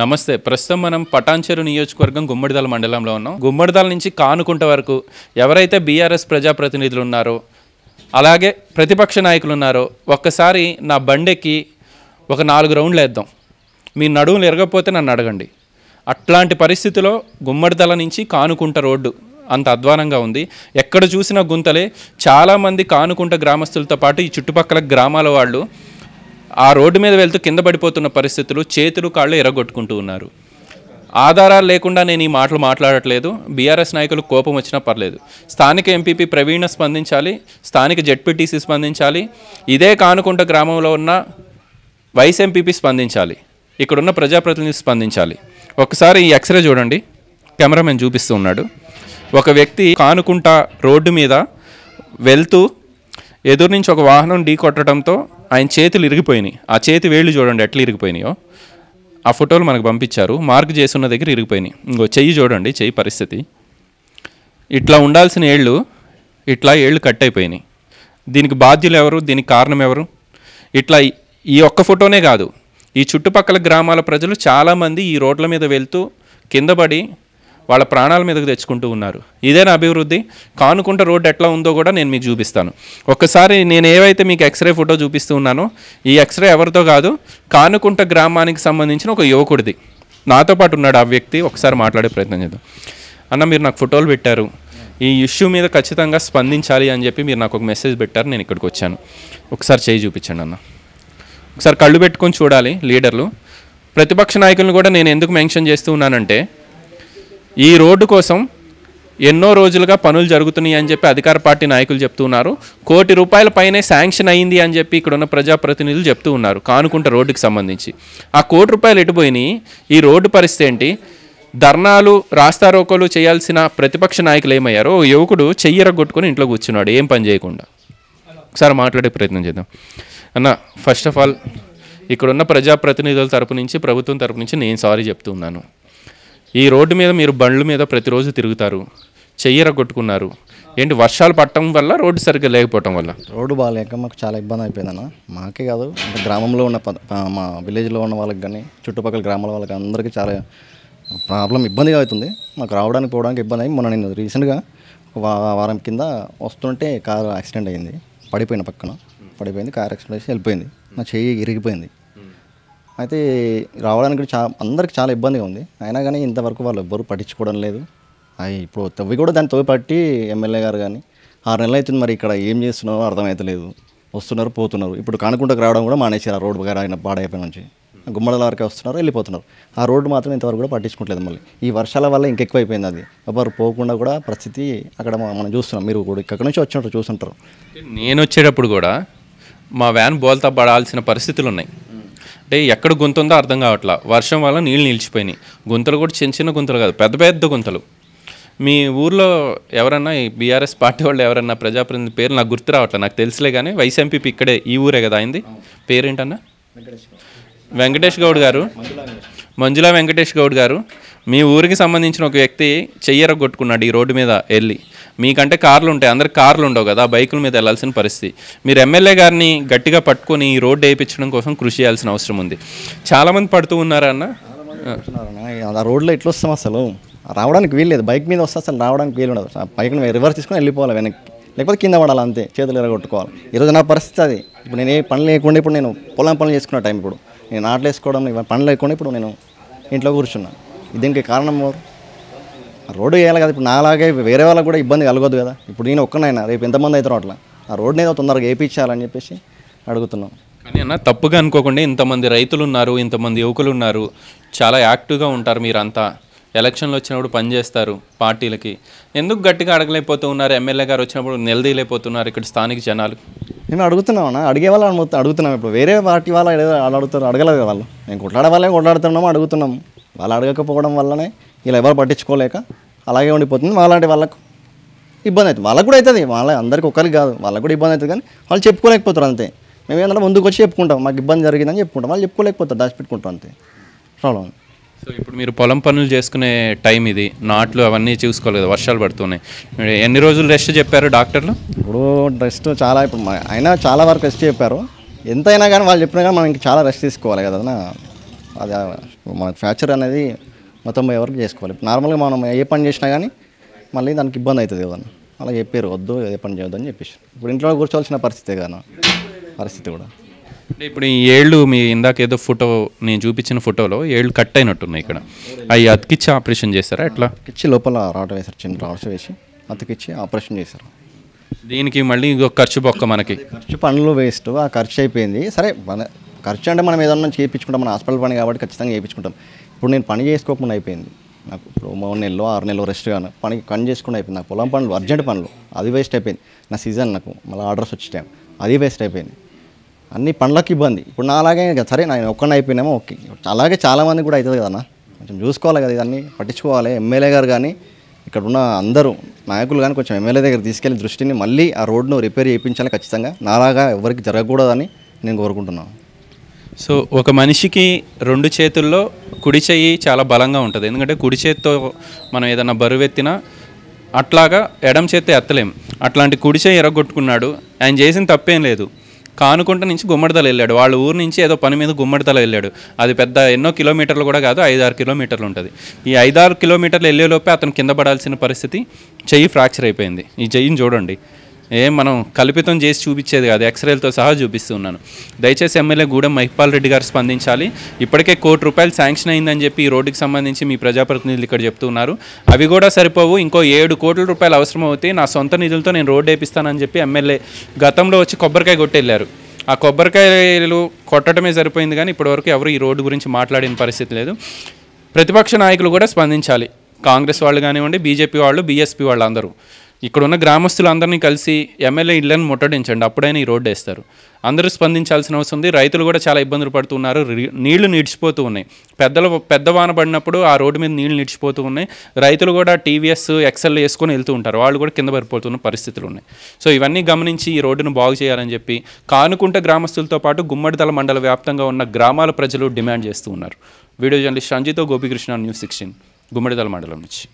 నమస్తే ప్రస్తుతం మనం పటాన్చెరు నియోజకవర్గం గుమ్మడిదల మండలంలో ఉన్నాం గుమ్మడిదల నుంచి కానుకుంట వరకు ఎవరైతే బీఆర్ఎస్ ప్రజాప్రతినిధులు ఉన్నారో అలాగే ప్రతిపక్ష నాయకులు ఉన్నారో ఒక్కసారి నా బండెక్కి ఒక నాలుగు రౌండ్లు వేద్దాం మీ నడువులు ఎరగపోతే నన్ను అడగండి అట్లాంటి పరిస్థితిలో గుమ్మడిదల నుంచి కానుకుంట రోడ్డు అంత అధ్వానంగా ఉంది ఎక్కడ చూసిన గుంతలే చాలామంది కానుకుంట గ్రామస్తులతో పాటు ఈ చుట్టుపక్కల గ్రామాల వాళ్ళు ఆ రోడ్డు మీద వెళ్తూ కింద పడిపోతున్న పరిస్థితులు చేతులు కాళ్ళు ఎరగొట్టుకుంటూ ఉన్నారు ఆధారాలు లేకుండా నేను ఈ మాటలు మాట్లాడట్లేదు బీఆర్ఎస్ నాయకులు కోపం వచ్చినా పర్లేదు స్థానిక ఎంపీపీ ప్రవీణ స్పందించాలి స్థానిక జెడ్పీటీసీ స్పందించాలి ఇదే కానుకుంట గ్రామంలో ఉన్న వైస్ ఎంపీపీ స్పందించాలి ఇక్కడున్న ప్రజాప్రతినిధి స్పందించాలి ఒకసారి ఈ ఎక్స్రే చూడండి కెమెరామెన్ చూపిస్తూ ఉన్నాడు ఒక వ్యక్తి కానుకుంట రోడ్డు మీద వెళ్తూ ఎదురు నుంచి ఒక వాహనం ఢీ కొట్టడంతో ఆయన చేతులు ఇరిగిపోయినాయి ఆ చేతి వేళ్ళు చూడండి ఎట్లా ఇరిగిపోయినాయో ఆ ఫోటోలు మనకు పంపించారు మార్క్ చేసున్న దగ్గర ఇరిగిపోయినాయి ఇంకో చెయ్యి చూడండి చెయ్యి పరిస్థితి ఇట్లా ఉండాల్సిన ఏళ్ళు ఇట్లా ఏళ్ళు కట్ అయిపోయినాయి దీనికి బాధ్యులు ఎవరు దీనికి కారణం ఎవరు ఇట్లా ఈ ఒక్క ఫోటోనే కాదు ఈ చుట్టుపక్కల గ్రామాల ప్రజలు చాలామంది ఈ రోడ్ల మీద వెళ్తూ కిందపడి వాళ్ళ ప్రాణాల మీదకు తెచ్చుకుంటూ ఉన్నారు ఇదేనా అభివృద్ధి కానుకుంట రోడ్డు ఎట్లా ఉందో కూడా నేను మీకు చూపిస్తాను ఒక్కసారి నేను ఏవైతే మీకు ఎక్స్రే ఫోటో చూపిస్తూ ఉన్నానో ఈ ఎక్స్రే ఎవరితో కాదు కానుకుంట గ్రామానికి సంబంధించిన ఒక యువకుడిది నాతో పాటు ఉన్నాడు ఆ వ్యక్తి ఒకసారి మాట్లాడే ప్రయత్నం చేద్దాం అన్న మీరు నాకు ఫోటోలు పెట్టారు ఈ ఇష్యూ మీద ఖచ్చితంగా స్పందించాలి అని చెప్పి మీరు నాకు ఒక మెసేజ్ పెట్టారు నేను ఇక్కడికి వచ్చాను ఒకసారి చేయి చూపించండి అన్న ఒకసారి కళ్ళు పెట్టుకొని చూడాలి లీడర్లు ప్రతిపక్ష నాయకులను కూడా నేను ఎందుకు మెన్షన్ చేస్తూ ఉన్నానంటే ఈ రోడ్డు కోసం ఎన్నో రోజులుగా పనులు జరుగుతున్నాయి అని చెప్పి అధికార పార్టీ నాయకులు చెప్తూ ఉన్నారు కోటి రూపాయల పైనే శాంక్షన్ అయింది అని చెప్పి ఇక్కడ ఉన్న ప్రజాప్రతినిధులు చెప్తూ ఉన్నారు కానుకుంట రోడ్డుకి సంబంధించి ఆ కోటి రూపాయలు ఎటుపోయినాయి ఈ రోడ్డు పరిస్థితి ఏంటి ధర్నాలు రాస్తారోకోలు చేయాల్సిన ప్రతిపక్ష నాయకులు ఏమయ్యారు ఓ యువకుడు కొట్టుకుని ఇంట్లో కూర్చున్నాడు ఏం పని చేయకుండా ఒకసారి మాట్లాడే ప్రయత్నం చేద్దాం అన్న ఫస్ట్ ఆఫ్ ఆల్ ఇక్కడున్న ప్రజాప్రతినిధుల తరపు నుంచి ప్రభుత్వం తరపు నుంచి నేను సారీ చెప్తున్నాను ఈ రోడ్డు మీద మీరు బండ్ల మీద ప్రతిరోజు తిరుగుతారు చెయ్యర కొట్టుకున్నారు ఏంటి వర్షాలు పట్టడం వల్ల రోడ్డు సరిగ్గా లేకపోవడం వల్ల రోడ్డు బాగాలేక మాకు చాలా ఇబ్బంది అయిపోయిందన్న మాకే కాదు అంటే గ్రామంలో ఉన్న మా విలేజ్లో ఉన్న వాళ్ళకి కానీ చుట్టుపక్కల గ్రామాల వాళ్ళకి అందరికీ చాలా ప్రాబ్లం ఇబ్బందిగా అవుతుంది మాకు రావడానికి పోవడానికి ఇబ్బంది అయ్యి మొన్న నేను రీసెంట్గా వారం కింద వస్తుంటే కారు యాక్సిడెంట్ అయింది పడిపోయిన పక్కన పడిపోయింది కారు యాక్సిడెంట్ చేసి వెళ్ళిపోయింది నా చెయ్యి ఇరిగిపోయింది అయితే రావడానికి చా అందరికి చాలా ఇబ్బందిగా ఉంది అయినా కానీ ఇంతవరకు వాళ్ళు ఎవ్వరూ పట్టించుకోవడం లేదు అవి ఇప్పుడు తవ్వి కూడా దాన్ని తవ్వి పట్టి ఎమ్మెల్యే గారు కానీ ఆరు నెలలు అవుతుంది మరి ఇక్కడ ఏం చేస్తున్నారో అర్థమవుతలేదు వస్తున్నారు పోతున్నారు ఇప్పుడు కానుకుంటకు రావడం కూడా మానేశారు ఆ రోడ్డు గారు ఆయన పాడైపోయిన నుంచి గుమ్మడల వరకే వస్తున్నారు వెళ్ళిపోతున్నారు ఆ రోడ్డు మాత్రం ఇంతవరకు కూడా పట్టించుకోవట్లేదు మళ్ళీ ఈ వర్షాల వల్ల ఇంకెక్కువైపోయింది అది ఎవరు పోకుండా కూడా పరిస్థితి అక్కడ మనం చూస్తున్నాం మీరు కూడా ఇక్కడ నుంచి వచ్చినట్టు చూస్తుంటారు నేను వచ్చేటప్పుడు కూడా మా వ్యాన్ బోల్తా పడాల్సిన పరిస్థితులు ఉన్నాయి అంటే ఎక్కడ గుంత ఉందో అర్థం కావట్లా వర్షం వల్ల నీళ్ళు నిలిచిపోయినాయి గుంతలు కూడా చిన్న చిన్న గుంతలు కాదు పెద్ద పెద్ద గుంతలు మీ ఊర్లో ఎవరన్నా ఈ బీఆర్ఎస్ పార్టీ వాళ్ళు ఎవరన్నా ప్రజాప్రతినిధి పేరు నాకు గుర్తు రావట్లే నాకు తెలుసులే కానీ వైసీపీ ఇక్కడే ఈ ఊరే కదా అయింది పేరేంటన్నా వెంకటేష్ గౌడ్ గారు మంజులా వెంకటేష్ గౌడ్ గారు మీ ఊరికి సంబంధించిన ఒక వ్యక్తి చెయ్యరగొట్టుకున్నాడు ఈ రోడ్డు మీద వెళ్ళి మీకంటే కార్లు ఉంటాయి అందరు కార్లు ఉండవు కదా బైకుల మీద వెళ్లాల్సిన పరిస్థితి మీరు ఎమ్మెల్యే గారిని గట్టిగా పట్టుకొని ఈ రోడ్డు వేయించడం కోసం కృషి చేయాల్సిన అవసరం ఉంది చాలామంది పడుతూ ఉన్నారన్న ఆ రోడ్లో ఎట్లా వస్తాం అసలు రావడానికి వీల్లేదు బైక్ మీద వస్తే అసలు రావడానికి వీలు ఉండదు బైక్ రివర్స్ తీసుకొని వెళ్ళిపోవాలి వెనక్కి లేకపోతే కింద పడాలి అంతే చేతులు ఎరగొట్టుకోవాలి ఈరోజు నా పరిస్థితి అది ఇప్పుడు నేను ఏ పనులు లేకుండా ఇప్పుడు నేను పొలం పనులు చేసుకున్న టైం ఇప్పుడు నేను నాట్లు వేసుకోవడం పనులు లేకుండా ఇప్పుడు నేను ఇంట్లో కూర్చున్నాను దీనికి కారణం ఎవరు రోడ్డు వేయాలి కదా ఇప్పుడు నాలాగే వేరే వాళ్ళకి కూడా ఇబ్బంది కలగదు కదా ఇప్పుడు నేను ఒక్కనైనా రేపు ఎంతమంది అవుతారో అట్లా ఆ రోడ్ని ఏదో తొందరగా వేయించాలని చెప్పేసి అడుగుతున్నాం కానీ అన్న తప్పుగా అనుకోకుండా ఇంతమంది రైతులు ఉన్నారు ఇంతమంది యువకులు ఉన్నారు చాలా యాక్టివ్గా ఉంటారు మీరంతా ఎలక్షన్లు వచ్చినప్పుడు పనిచేస్తారు పార్టీలకి ఎందుకు గట్టిగా అడగలేకపోతూ ఉన్నారు ఎమ్మెల్యే గారు వచ్చినప్పుడు నిలదీయలేకపోతున్నారు ఇక్కడ స్థానిక జనాలు నేను అడుగుతున్నామన్నా అడిగే వాళ్ళు అడుగుతున్నాం ఇప్పుడు వేరే పార్టీ వాళ్ళు అడుగుతారు అడగలేదు వాళ్ళు నేను కొట్లాడే వాళ్ళే కొట్లాడుతున్నాము అడుగుతున్నాము వాళ్ళు అడగకపోవడం వల్లనే ఇలా ఎవరు పట్టించుకోలేక అలాగే ఉండిపోతుంది మాలాంటి వాళ్ళకు ఇబ్బంది అవుతుంది వాళ్ళకు కూడా అవుతుంది వాళ్ళ అందరికీ ఒకరికి కాదు వాళ్ళకు కూడా ఇబ్బంది అవుతుంది కానీ వాళ్ళు చెప్పుకోలేకపోతారు అంతే మేము ఏంటంటే ముందుకు వచ్చి చెప్పుకుంటాం మాకు ఇబ్బంది జరిగిందని చెప్పుకుంటాం వాళ్ళు చెప్పుకోలేకపోతారు దాచిపెట్టుకుంటాం అంతే ప్రాబ్లం సో ఇప్పుడు మీరు పొలం పనులు చేసుకునే టైం ఇది నాట్లు అవన్నీ చూసుకోలేదు వర్షాలు పడుతున్నాయి ఎన్ని రోజులు రెస్ట్ చెప్పారు డాక్టర్లు ఇప్పుడు రెస్ట్ చాలా ఇప్పుడు అయినా చాలా వరకు రెస్ట్ చెప్పారు ఎంతైనా కానీ వాళ్ళు చెప్పినా కానీ మనం ఇంకా చాలా రెస్ట్ తీసుకోవాలి కదా అది మనకు ఫ్రాక్చర్ అనేది మొత్తం ఎవరికి చేసుకోవాలి నార్మల్గా మనం ఏ పని చేసినా కానీ మళ్ళీ దానికి ఇబ్బంది అవుతుంది ఏదన్నా అలా చెప్పారు వద్దు ఏ పని చేయొద్దు అని చెప్పేసి ఇప్పుడు ఇంట్లో కూర్చోవాల్సిన పరిస్థితి కదా పరిస్థితి కూడా అంటే ఇప్పుడు ఈ ఏళ్ళు మీ ఇందాక ఏదో ఫోటో నేను చూపించిన ఫోటోలో ఏళ్ళు కట్ అయినట్టున్నాయి ఇక్కడ అవి అతికిచ్చి ఆపరేషన్ చేస్తారా ఎట్లా అతికిచ్చి లోపల రాట వేశారు చిన్న రాట్స్ వేసి అతికిచ్చి ఆపరేషన్ చేశారు దీనికి మళ్ళీ ఇంకో ఖర్చు బొక్క మనకి ఖర్చు పనులు వేస్ట్ ఆ ఖర్చు అయిపోయింది సరే మన ఖర్చు అంటే మనం ఏదన్నా చేయించుకుంటాం మన హాస్పిటల్ పని కాబట్టి ఖచ్చితంగా చేయించుకుంటాం ఇప్పుడు నేను పని చేసుకోకుండా అయిపోయింది నాకు ఇప్పుడు మూడు నెలలో ఆరు నెలలో రెస్ట్ కాను పని పని చేసుకుంటూ అయిపోయింది నాకు పొలం పనులు అర్జెంట్ పనులు అది వేస్ట్ అయిపోయింది నా సీజన్ నాకు మళ్ళీ ఆర్డర్స్ వచ్చే టైం అది వేస్ట్ అయిపోయింది అన్ని పనులకు ఇబ్బంది ఇప్పుడు నా అలాగే సరే నేను ఒక్కనే అయిపోయినామో ఓకే అలాగే చాలామంది కూడా అవుతుంది కదన్నా కొంచెం చూసుకోవాలి కదా ఇదన్నీ పట్టించుకోవాలి ఎమ్మెల్యే గారు కానీ ఇక్కడ ఉన్న అందరూ నాయకులు కానీ కొంచెం ఎమ్మెల్యే దగ్గర తీసుకెళ్లి దృష్టిని మళ్ళీ ఆ రోడ్ను రిపేర్ చేయించాలి ఖచ్చితంగా నాలాగా ఎవరికి జరగకూడదని నేను కోరుకుంటున్నాను సో ఒక మనిషికి రెండు చేతుల్లో కుడి చెయ్యి చాలా బలంగా ఉంటుంది ఎందుకంటే కుడి చేతితో మనం ఏదైనా బరువెత్తినా అట్లాగా ఎడం చేతి ఎత్తలేం అట్లాంటి కుడి చేయి ఎరగొట్టుకున్నాడు ఆయన చేసిన తప్పేం లేదు కానుకుంట నుంచి గుమ్మడిదల వెళ్ళాడు వాళ్ళ ఊరు నుంచి ఏదో పని మీద గుమ్మడిదల వెళ్ళాడు అది పెద్ద ఎన్నో కిలోమీటర్లు కూడా కాదు ఐదారు కిలోమీటర్లు ఉంటుంది ఈ ఐదారు కిలోమీటర్లు వెళ్ళేలోపే అతను కింద పడాల్సిన పరిస్థితి చెయ్యి ఫ్రాక్చర్ అయిపోయింది ఈ చెయ్యిని చూడండి ఏం మనం కల్పితం చేసి చూపించేది కాదు ఎక్స్రేలతో సహా చూపిస్తున్నాను దయచేసి ఎమ్మెల్యే గూడెం మహిపాల్ రెడ్డి గారు స్పందించాలి ఇప్పటికే కోటి రూపాయలు శాంక్షన్ అయిందని చెప్పి ఈ రోడ్డుకి సంబంధించి మీ ప్రజాప్రతినిధులు ఇక్కడ చెప్తున్నారు అవి కూడా సరిపోవు ఇంకో ఏడు కోట్ల రూపాయలు అవసరం నా సొంత నిధులతో నేను రోడ్డు వేపిస్తానని చెప్పి ఎమ్మెల్యే గతంలో వచ్చి కొబ్బరికాయ కొట్టెళ్ళారు ఆ కొబ్బరికాయలు కొట్టడమే సరిపోయింది కానీ ఇప్పటివరకు ఎవరు ఈ రోడ్డు గురించి మాట్లాడిన పరిస్థితి లేదు ప్రతిపక్ష నాయకులు కూడా స్పందించాలి కాంగ్రెస్ వాళ్ళు కానివ్వండి బీజేపీ వాళ్ళు బీఎస్పీ వాళ్ళు అందరూ ఇక్కడ ఉన్న గ్రామస్తులందరినీ కలిసి ఎమ్మెల్యే ఇళ్లను ముట్టడించండి అప్పుడైనా ఈ రోడ్డు వేస్తారు అందరూ స్పందించాల్సిన అవసరం ఉంది రైతులు కూడా చాలా ఇబ్బందులు పడుతున్నారు నీళ్లు నిడిచిపోతూ ఉన్నాయి పెద్దలు పెద్ద వాన పడినప్పుడు ఆ రోడ్డు మీద నీళ్లు నిడిచిపోతూ ఉన్నాయి రైతులు కూడా టీవీఎస్ ఎక్సెల్ వేసుకొని వెళ్తూ ఉంటారు వాళ్ళు కూడా కింద పడిపోతున్న పరిస్థితులు ఉన్నాయి సో ఇవన్నీ గమనించి ఈ రోడ్డును బాగు చేయాలని చెప్పి కానుకుంట గ్రామస్తులతో పాటు గుమ్మడిదల మండల వ్యాప్తంగా ఉన్న గ్రామాల ప్రజలు డిమాండ్ చేస్తూ ఉన్నారు వీడియో జర్నలిస్ట్ సంజీతో గోపికృష్ణ న్యూస్ సిక్స్టీన్ గుమ్మడిదల మండలం నుంచి